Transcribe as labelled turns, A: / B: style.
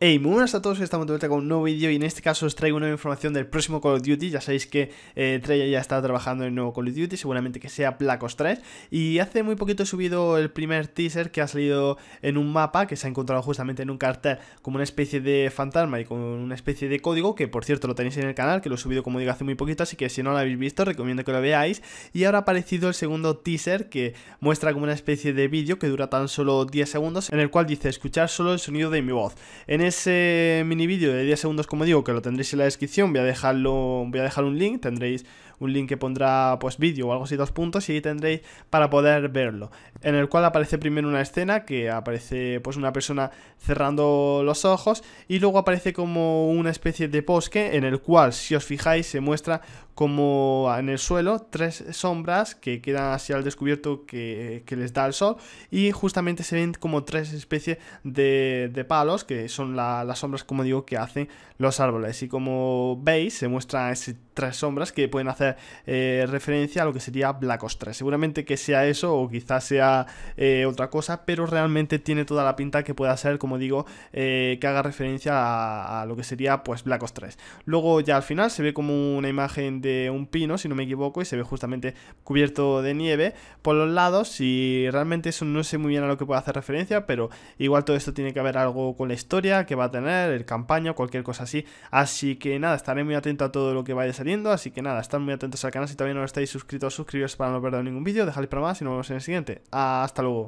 A: Hey, muy buenas a todos, estamos de vuelta con un nuevo vídeo y en este caso os traigo una nueva información del próximo Call of Duty. Ya sabéis que eh, Trey ya está trabajando en el nuevo Call of Duty, seguramente que sea Black 3. Y hace muy poquito he subido el primer teaser que ha salido en un mapa que se ha encontrado justamente en un cartel como una especie de fantasma y con una especie de código, que por cierto lo tenéis en el canal, que lo he subido como digo hace muy poquito, así que si no lo habéis visto recomiendo que lo veáis. Y ahora ha aparecido el segundo teaser que muestra como una especie de vídeo que dura tan solo 10 segundos, en el cual dice escuchar solo el sonido de mi voz. En ese mini vídeo de 10 segundos, como digo, que lo tendréis en la descripción, voy a dejarlo, voy a dejar un link, tendréis un link que pondrá pues vídeo o algo así dos puntos y ahí tendréis para poder verlo, en el cual aparece primero una escena que aparece pues una persona cerrando los ojos y luego aparece como una especie de bosque en el cual si os fijáis se muestra como en el suelo tres sombras que quedan así al descubierto que, les da el sol y justamente se ven como tres especies de, de palos que son las sombras, como digo, que hacen los árboles. Y como veis, se muestran esas tres sombras que pueden hacer eh, referencia a lo que sería Black Ops 3. Seguramente que sea eso o quizás sea eh, otra cosa, pero realmente tiene toda la pinta que pueda ser, como digo, eh, que haga referencia a, lo que sería pues Black Ops 3. Luego ya al final se ve como una imagen de un pino, si no me equivoco, y se ve justamente cubierto de nieve por los lados y realmente eso no sé muy bien a lo que puede hacer referencia, pero igual todo esto tiene que ver algo con la historia, que va a tener, el campaña, cualquier cosa así. Así que nada, estaré muy atento a todo lo que vaya saliendo. Así que nada, estar muy atentos al canal. Si todavía no estáis suscritos, suscribiros para no perder ningún vídeo. Dejadle para más y nos vemos en el siguiente. Hasta luego.